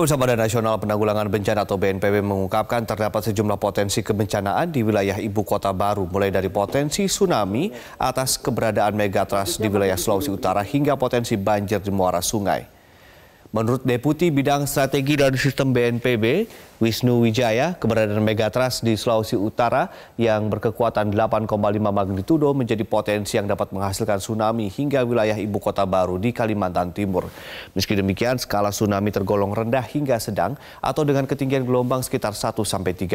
Pemirsa Badan Nasional Penanggulangan Bencana atau BNPB mengungkapkan terdapat sejumlah potensi kebencanaan di wilayah ibu kota baru, mulai dari potensi tsunami atas keberadaan megatras di wilayah Sulawesi Utara hingga potensi banjir di muara sungai. Menurut Deputi Bidang Strategi dan Sistem BNPB, Wisnu Wijaya, keberadaan Megatrust di Sulawesi Utara yang berkekuatan 8,5 magnitudo menjadi potensi yang dapat menghasilkan tsunami hingga wilayah ibu kota baru di Kalimantan Timur. Meski demikian, skala tsunami tergolong rendah hingga sedang atau dengan ketinggian gelombang sekitar 1-3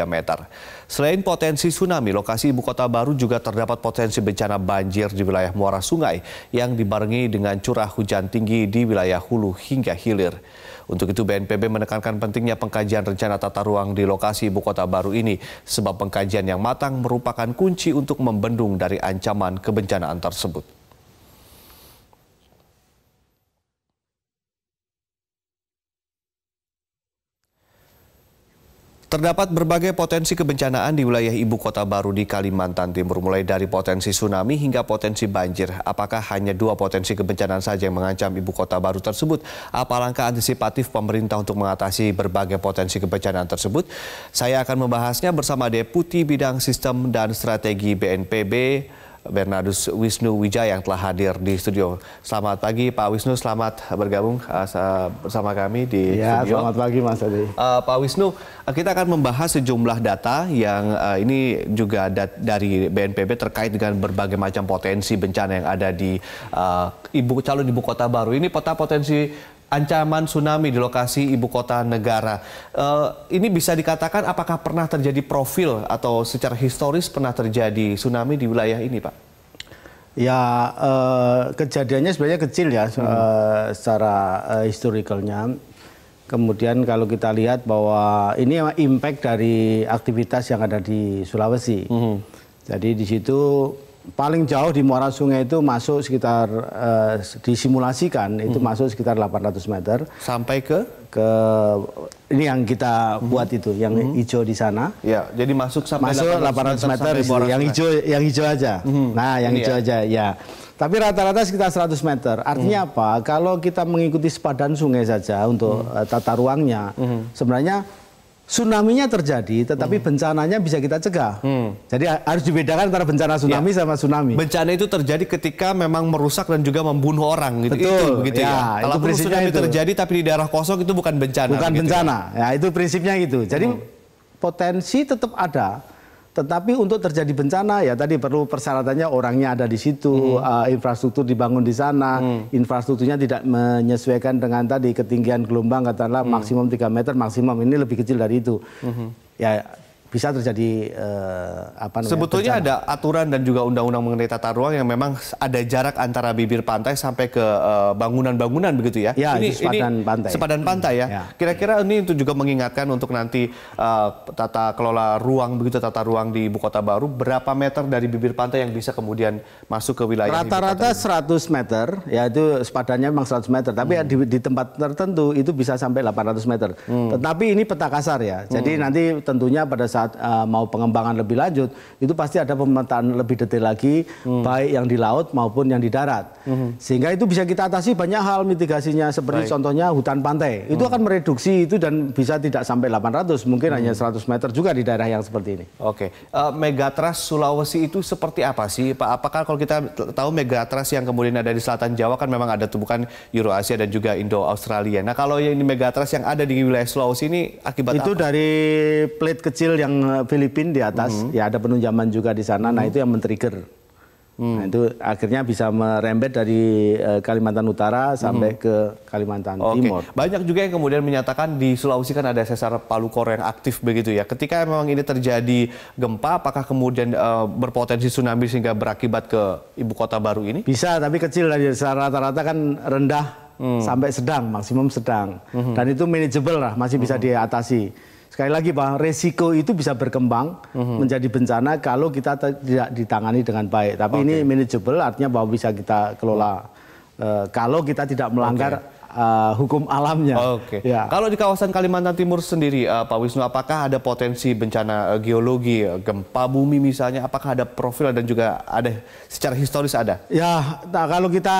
meter. Selain potensi tsunami, lokasi ibu kota baru juga terdapat potensi bencana banjir di wilayah muara sungai yang dibarengi dengan curah hujan tinggi di wilayah hulu hingga hilir. Untuk itu BNPB menekankan pentingnya pengkajian rencana tata ruang di lokasi ibu kota baru ini sebab pengkajian yang matang merupakan kunci untuk membendung dari ancaman kebencanaan tersebut. Terdapat berbagai potensi kebencanaan di wilayah ibu kota baru di Kalimantan Timur, mulai dari potensi tsunami hingga potensi banjir. Apakah hanya dua potensi kebencanaan saja yang mengancam ibu kota baru tersebut? Apa langkah antisipatif pemerintah untuk mengatasi berbagai potensi kebencanaan tersebut? Saya akan membahasnya bersama Deputi Bidang Sistem dan Strategi BNPB, Bernardus Wisnu Wijaya yang telah hadir di studio. Selamat pagi Pak Wisnu, selamat bergabung uh, bersama kami di ya, studio. Selamat pagi Mas Adi. Uh, Pak Wisnu, uh, kita akan membahas sejumlah data yang uh, ini juga dari BNPB terkait dengan berbagai macam potensi bencana yang ada di uh, ibu calon ibu kota baru. Ini peta potensi ancaman tsunami di lokasi ibu kota negara. Uh, ini bisa dikatakan apakah pernah terjadi profil atau secara historis pernah terjadi tsunami di wilayah ini, Pak? Ya, uh, kejadiannya sebenarnya kecil ya hmm. uh, secara uh, historikalnya. Kemudian kalau kita lihat bahwa ini impact dari aktivitas yang ada di Sulawesi. Hmm. Jadi di situ paling jauh di muara sungai itu masuk sekitar uh, disimulasikan itu hmm. masuk sekitar 800 meter sampai ke ke ini yang kita hmm. buat itu yang hmm. hijau di sana. Ya, jadi masuk sampai masuk 800, 800 meter, meter yang hijau yang hijau aja. Hmm. Nah, yang ini hijau ya. aja ya. Tapi rata-rata sekitar 100 meter. Artinya hmm. apa? Kalau kita mengikuti sepadan sungai saja untuk hmm. Eh, tata ruangnya, hmm. sebenarnya Tsunaminya terjadi, tetapi hmm. bencananya bisa kita cegah. Hmm. Jadi harus dibedakan antara bencana tsunami ya. sama tsunami. Bencana itu terjadi ketika memang merusak dan juga membunuh orang, gitu. Betul, itu, begitu ya. ya. Kalau tsunami itu. terjadi tapi di daerah kosong itu bukan bencana. Bukan gitu ya. bencana, ya. itu prinsipnya itu. Jadi hmm. potensi tetap ada, tetapi untuk terjadi bencana ya tadi perlu persyaratannya orangnya ada di situ, hmm. uh, infrastruktur dibangun di sana, hmm. infrastrukturnya tidak menyesuaikan dengan tadi ketinggian gelombang katakanlah hmm. maksimum 3 meter, maksimum ini lebih kecil dari itu. Hmm. Ya bisa terjadi eh, apa namanya? Sebetulnya bencana. ada aturan dan juga undang-undang mengenai tata ruang yang memang ada jarak antara bibir pantai sampai ke eh, bangunan-bangunan eh, begitu ya. Ya, ini, itu sepadan ini pantai. Sepadan pantai ya. ya. Kira-kira ya. ini itu juga mengingatkan untuk nanti eh, tata kelola ruang begitu tata ruang di ibu kota baru berapa meter dari bibir pantai yang bisa kemudian masuk ke wilayah Rata-rata 100 meter ya itu sepadannya memang 100 meter tapi ya hmm. di, di tempat tertentu itu bisa sampai 800 meter. Hmm. Tetapi ini peta kasar ya. Jadi hmm. nanti tentunya pada saat uh, mau pengembangan lebih lanjut itu pasti ada pemetaan lebih detail lagi hmm. baik yang di laut maupun yang di darat hmm. sehingga itu bisa kita atasi banyak hal mitigasinya seperti baik. contohnya hutan pantai itu hmm. akan mereduksi itu dan bisa tidak sampai 800 mungkin hmm. hanya 100 meter juga di daerah yang seperti ini. Oke, okay. uh, eh, megatrust Sulawesi itu seperti apa sih Pak? Apakah kalau kita tahu megatrust yang kemudian ada di selatan Jawa kan memang ada tumbukan Euroasia dan juga Indo Australia. Nah kalau yang ini megatrust yang ada di wilayah Sulawesi ini akibat itu apa? dari plate kecil yang yang eh, Filipina di atas, mm -hmm. ya ada penunjaman juga di sana. Mm -hmm. Nah itu yang men-trigger. Hmm. Nah, itu akhirnya bisa merembet dari uh, Kalimantan Utara sampai hmm. ke Kalimantan okay. Timur. Banyak juga yang kemudian menyatakan di Sulawesi kan ada sesar palu Koro yang aktif begitu ya. Ketika memang ini terjadi gempa, apakah kemudian uh, berpotensi tsunami sehingga berakibat ke ibu kota baru ini? Bisa, tapi kecil dari rata-rata kan rendah hmm. sampai sedang, maksimum sedang. Hmm. Dan itu manageable lah, masih bisa hmm. diatasi. Sekali lagi Pak, resiko itu bisa berkembang mm-hmm. menjadi bencana kalau kita tidak ditangani dengan baik. Tapi okay. ini manageable artinya bahwa bisa kita kelola uh, kalau kita tidak melanggar okay. uh, eh, hukum alamnya. Oke. Okay. Ya. Kalau di kawasan Kalimantan Timur sendiri uh, Pak Wisnu apakah ada potensi bencana uh, geologi, gempa bumi misalnya apakah ada profil dan juga ada secara historis ada? Ya, nah kalau kita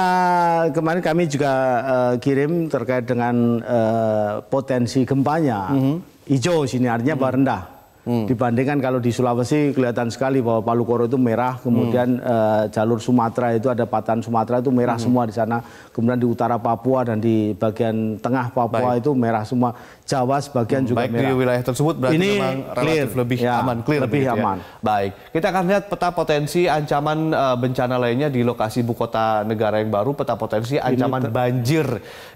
kemarin kami juga uh, kirim terkait dengan uh, potensi gempanya. Mm-hmm hijau sini artinya bawah hmm. rendah Hmm. Dibandingkan kalau di Sulawesi kelihatan sekali bahwa Palu Koro itu merah, kemudian hmm. uh, jalur Sumatera itu ada patan Sumatera itu merah hmm. semua di sana. Kemudian di utara Papua dan di bagian tengah Papua Baik. itu merah semua. Jawa sebagian hmm. juga Baik, merah. di wilayah tersebut berarti Ini memang relatif clear. lebih ya, aman, clear lebih ya. aman. Ya. Baik, kita akan lihat peta potensi ancaman uh, bencana lainnya di lokasi ibu kota negara yang baru, peta potensi ancaman Ini banjir.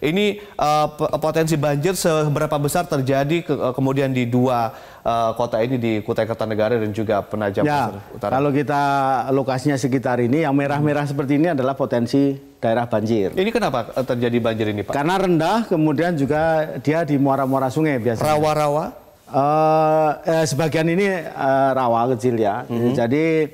Ini uh, potensi banjir seberapa besar terjadi ke kemudian di dua uh, kota ini di Kutai Kartanegara dan juga Penajam ya, Utara? Kalau kita lokasinya sekitar ini, yang merah-merah hmm. seperti ini adalah potensi daerah banjir. Ini kenapa terjadi banjir ini, Pak? Karena rendah, kemudian juga dia di muara-muara sungai biasanya. Rawa-rawa? Uh, eh, sebagian ini uh, rawa kecil ya. Hmm. Jadi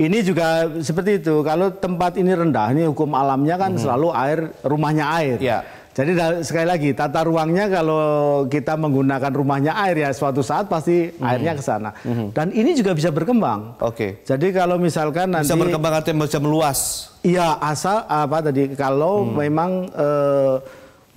ini juga seperti itu. Kalau tempat ini rendah, ini hukum alamnya kan hmm. selalu air rumahnya air. Ya. Jadi sekali lagi tata ruangnya kalau kita menggunakan rumahnya air ya suatu saat pasti hmm. airnya ke sana. Hmm. Dan ini juga bisa berkembang. Oke. Okay. Jadi kalau misalkan nanti bisa berkembang artinya bisa meluas. Iya, asal apa tadi kalau hmm. memang eh,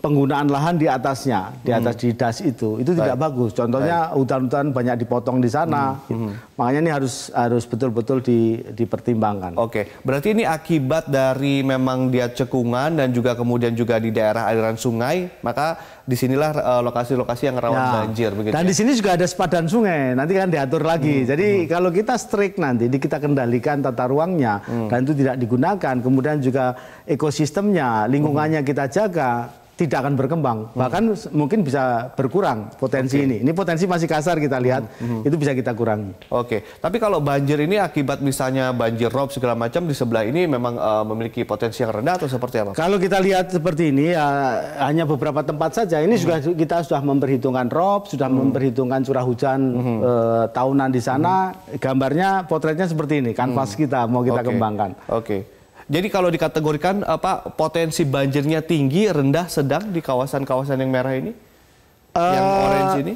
penggunaan lahan di atasnya, di hmm. atas hmm. di das itu, itu Baik. tidak bagus. Contohnya hutan-hutan banyak dipotong di sana. Hmm. Hmm. Makanya ini harus harus betul-betul di, dipertimbangkan. Oke, berarti ini akibat dari memang dia cekungan dan juga kemudian juga di daerah aliran sungai, maka disinilah eh, lokasi-lokasi uh, yang rawan ya. banjir. Begitu dan ya? di sini juga ada sepadan sungai, nanti kan diatur lagi. Hmm. Jadi hmm. kalau kita strik nanti, kita kendalikan tata ruangnya hmm. dan itu tidak digunakan, kemudian juga ekosistemnya, lingkungannya hmm. kita jaga tidak akan berkembang, hmm. bahkan mungkin bisa berkurang potensi okay. ini. Ini potensi masih kasar kita lihat, hmm. hmm, hmm. itu bisa kita kurangi. Oke, okay. tapi kalau banjir ini akibat misalnya banjir rob segala macam di sebelah ini memang uh, memiliki potensi yang rendah atau seperti apa? Kalau kita lihat seperti ini uh, hanya beberapa tempat saja. Ini hmm. sudah kita sudah memperhitungkan rob, sudah hmm. memperhitungkan curah hujan hmm. uh, tahunan di sana. Hmm. Gambarnya, potretnya seperti ini, kanvas hmm. kita mau kita okay. kembangkan. Oke. Okay. Jadi kalau dikategorikan apa potensi banjirnya tinggi, rendah, sedang di kawasan-kawasan yang merah ini? Uh, yang eh, orange ini?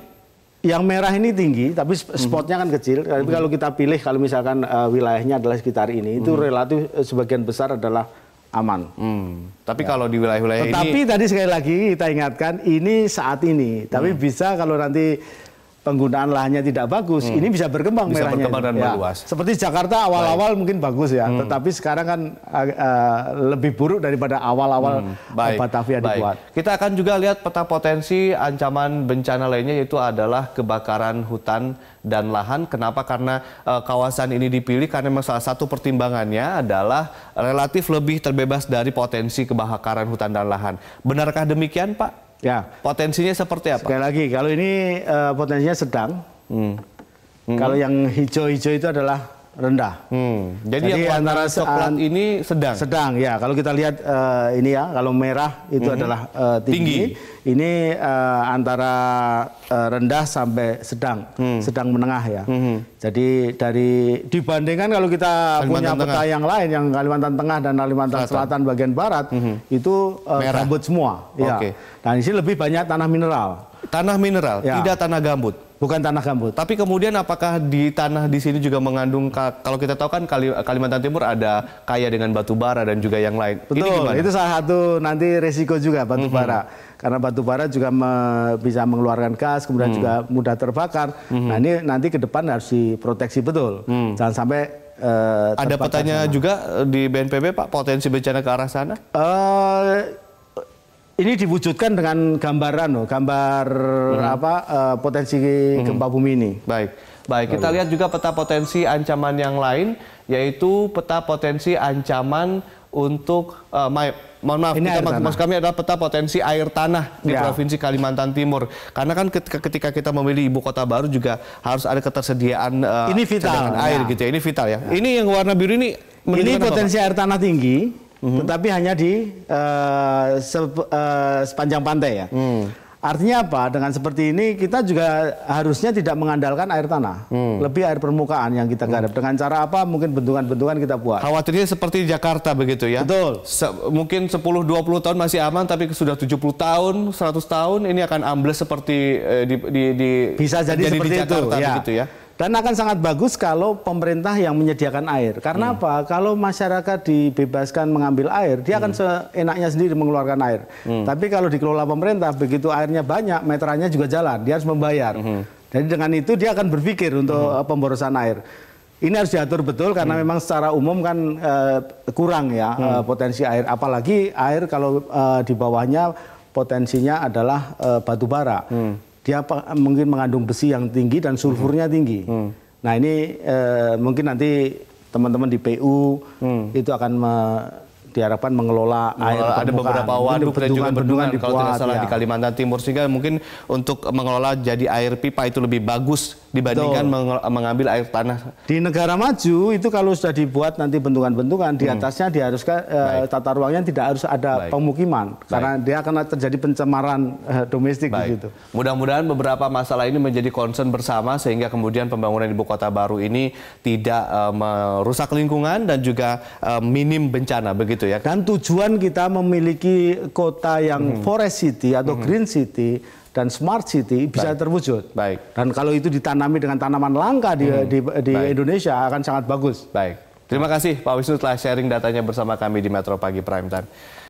Yang merah ini tinggi, tapi mhm. spotnya kan kecil. Tapi mm -hmm. kalau kita pilih, kalau misalkan uh, wilayahnya adalah sekitar ini, itu mm -hmm. relatif eh, sebagian besar adalah aman. Hmm. Tapi ya. kalau di wilayah-wilayah ini... Tapi tadi sekali lagi kita ingatkan, ini saat ini. Tapi hmm. bisa kalau nanti penggunaan lahannya tidak bagus, hmm. ini bisa berkembang bisa merahnya. Berkembang dan ya. Seperti Jakarta awal-awal mungkin bagus ya, hmm. tetapi sekarang kan uh, uh, lebih buruk daripada awal-awal hmm. Baik. Batavia Baik. dibuat. Kita akan juga lihat peta potensi ancaman bencana lainnya yaitu adalah kebakaran hutan dan lahan. Kenapa? Karena uh, kawasan ini dipilih karena salah satu pertimbangannya adalah relatif lebih terbebas dari potensi kebakaran hutan dan lahan. Benarkah demikian, Pak? Ya. Potensinya seperti apa? Sekali lagi, kalau ini uh, potensinya sedang. Hmm. Hmm. Kalau yang hijau-hijau itu adalah rendah. Hmm. Jadi, Jadi yang antara coklat ini sedang. Sedang ya. Kalau kita lihat uh, ini ya, kalau merah itu -hmm. adalah uh, tinggi. tinggi. Ini uh, antara uh, rendah sampai sedang, hmm. sedang menengah ya. hmm. Jadi dari dibandingkan kalau kita Kalimantan punya peta Tengah. yang lain yang Kalimantan Tengah dan Kalimantan Selatan, Selatan bagian barat hmm. itu uh, merah. gambut semua. Okay. Ya. Dan di sini lebih banyak tanah mineral. Tanah mineral, ya. tidak tanah gambut. Bukan tanah gambut. Tapi kemudian apakah di tanah di sini juga mengandung kalau kita tahu kan Kalimantan Timur ada kaya dengan batu bara dan juga yang lain. Betul. Itu salah satu nanti resiko juga batu -hmm. bara. Karena batu bara juga me, bisa mengeluarkan gas, kemudian mm. juga mudah terbakar. -hmm. Nah ini nanti ke depan harus diproteksi betul. Mm. Jangan sampai Uh, ada petanya juga eh, di BNPB Pak potensi bencana ke arah sana? Uh, ini diwujudkan dengan gambaran loh, gambar hmm. apa uh, potensi hmm. gempa bumi ini. Baik. Baik, kita lihat juga peta potensi ancaman yang lain yaitu peta potensi ancaman untuk uh, ma mohon maaf ini kita mak Mas kami adalah peta potensi air tanah di ya. provinsi Kalimantan Timur karena kan ketika kita memilih ibu kota baru juga harus ada ketersediaan uh, ini vital air ya. gitu ya ini vital ya. ya ini yang warna biru ini ini potensi apa? air tanah tinggi hmm. tetapi hanya di uh, eh, se uh, eh, sepanjang pantai ya. Hmm. Artinya apa? Dengan seperti ini kita juga harusnya tidak mengandalkan air tanah, hmm. lebih air permukaan yang kita garap. Hmm. Dengan cara apa? Mungkin bentukan-bentukan kita buat. Khawatirnya seperti Jakarta begitu ya? Betul. Se mungkin 10-20 tahun masih aman, tapi sudah 70 tahun, 100 tahun ini akan ambles seperti eh, di, di, di bisa jadi, jadi seperti di Jakarta itu, ya. begitu ya? Dan akan sangat bagus kalau pemerintah yang menyediakan air. Karena hmm. apa? Kalau masyarakat dibebaskan mengambil air, dia akan hmm. seenaknya sendiri mengeluarkan air. Hmm. Tapi kalau dikelola pemerintah, begitu airnya banyak, meterannya juga jalan, dia harus membayar. Hmm. Jadi dengan itu dia akan berpikir untuk hmm. Eh, pemborosan air. Ini harus diatur betul karena hmm. memang secara umum kan uh, kurang ya hmm. uh, potensi air, apalagi air kalau uh, di bawahnya potensinya adalah uh, batu bara. Hmm dia mungkin mengandung besi yang tinggi dan sulfurnya tinggi. Hmm. hmm. Nah ini eh, mungkin nanti teman-teman di PU hmm. itu akan me diharapkan mengelola air permukaan. Ada beberapa waduk dan juga bendungan dibuat, kalau tidak salah ya. di Kalimantan Timur sehingga mungkin untuk mengelola jadi air pipa itu lebih bagus dibandingkan meng mengambil air tanah. Di negara maju itu kalau sudah dibuat nanti bentukan-bentukan di hmm. atasnya diharuskan e, tata ruangnya tidak harus ada Baik. pemukiman Baik. karena dia akan terjadi pencemaran e, domestik gitu. Mudah-mudahan beberapa masalah ini menjadi concern bersama sehingga kemudian pembangunan ibu kota baru ini tidak e, merusak lingkungan dan juga e, minim bencana begitu ya gitu ya. Dan tujuan kita memiliki kota yang hmm. forest city atau hmm. green city dan smart city bisa terwujud. Baik. Dan kalau itu ditanami dengan tanaman langka di hmm. di, di Indonesia akan sangat bagus. Baik. Terima kasih Pak Wisnu telah sharing datanya bersama kami di Metro Pagi Prime Time.